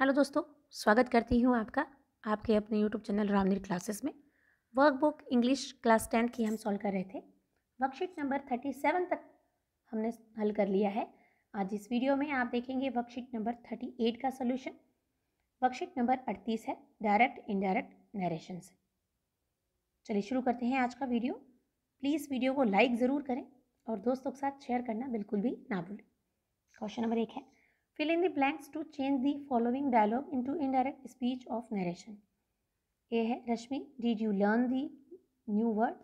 Hello दोस्तों स्वागत करती हूँ आपका आपके अपने यूट्यूब चैनल रामनीर क्लासेस में वर्कबुक इंग्लिश क्लास टेंथ की हम सॉल्व कर रहे थे वर्कशीट नंबर थर्टी सेवन तक हमने हल कर लिया है आज इस वीडियो में आप देखेंगे वर्कशीट नंबर थर्टी एट का सोल्यूशन वर्कशीट नंबर अड़तीस है डायरेक्ट इनडायरेक्ट नरेशन से चलिए शुरू करते हैं आज का वीडियो प्लीज़ वीडियो को लाइक ज़रूर करें और दोस्तों के साथ शेयर करना बिल्कुल भी ना भूलें क्वेश्चन नंबर एक है Fill in the blanks to change the following dialogue into indirect speech of narration. A है रश्मि did you learn the new word?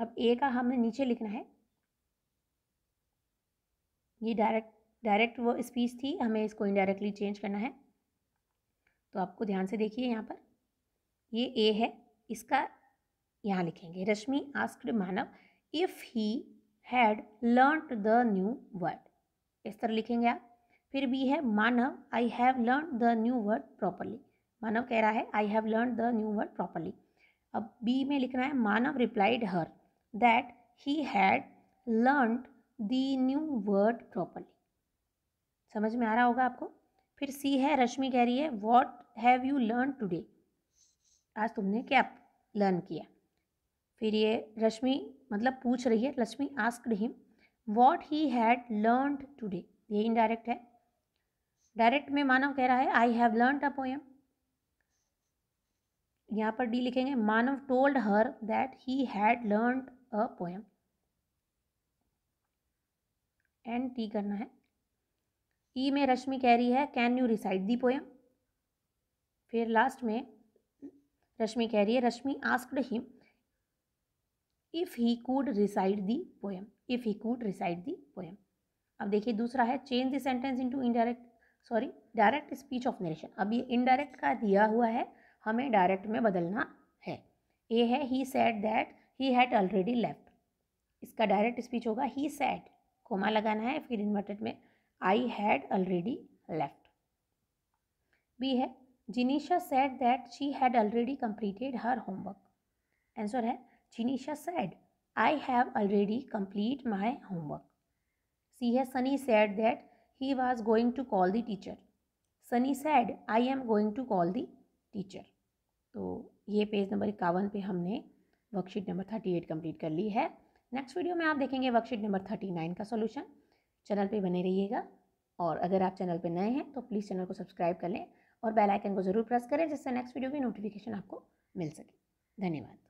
अब ए का हमने नीचे लिखना है ये डायरेक्ट डायरेक्ट वो स्पीच थी हमें इसको इनडायरेक्टली चेंज करना है तो आपको ध्यान से देखिए यहाँ पर ये ए है इसका यहाँ लिखेंगे Rashmi asked Manav if he had learn the new word इस तरह लिखेंगे आप फिर बी है Manav I have learn the new word properly Manav कह रहा है I have learn the new word properly अब बी में लिखना है Manav replied her that he had learn the new word properly समझ में आ रहा होगा आपको फिर सी है रश्मि कह रही है what have you learn today आज तुमने क्या लर्न किया फिर ये रश्मि मतलब पूछ रही है Lakshmi asked him what he had learn today ये इनडायरेक्ट है डायरेक्ट में मानव कह रहा है I have learn a poem यहाँ पर डी लिखेंगे Manav told her that he had learn a poem and T करना है ई e में रश्मि कह रही है can you recite the poem फिर लास्ट में रश्मि कह रही है Rashmi asked him if he could recite the poem if he could recite the poem अब देखिए दूसरा है change the sentence into indirect sorry direct speech of narration अब ये इनडायरेक्ट का दिया हुआ है हमें डायरेक्ट में बदलना है ए है he said that he had already left इसका डायरेक्ट स्पीच होगा ही सेट कोमा लगाना है फिर इन्वर्टेड में I had already left B है Jinisha said that she had already completed her homework answer है Jinisha said, I have already complete my homework. Siya Sunny said that he was going to call the teacher. Sunny said, I am going to call the teacher. तो ये page number इक्यावन पे हमने worksheet number thirty eight complete कर ली है next video में आप देखेंगे वर्कशीट नंबर थर्टी नाइन का सोल्यूशन चैनल पे बने रहिएगा और अगर आप चैनल पे नए हैं तो प्लीज़ चैनल को सब्सक्राइब कर लें और बेल आइकन को ज़रूर प्रेस करें जिससे नेक्स्ट वीडियो की नोटिफिकेशन आपको मिल सके धन्यवाद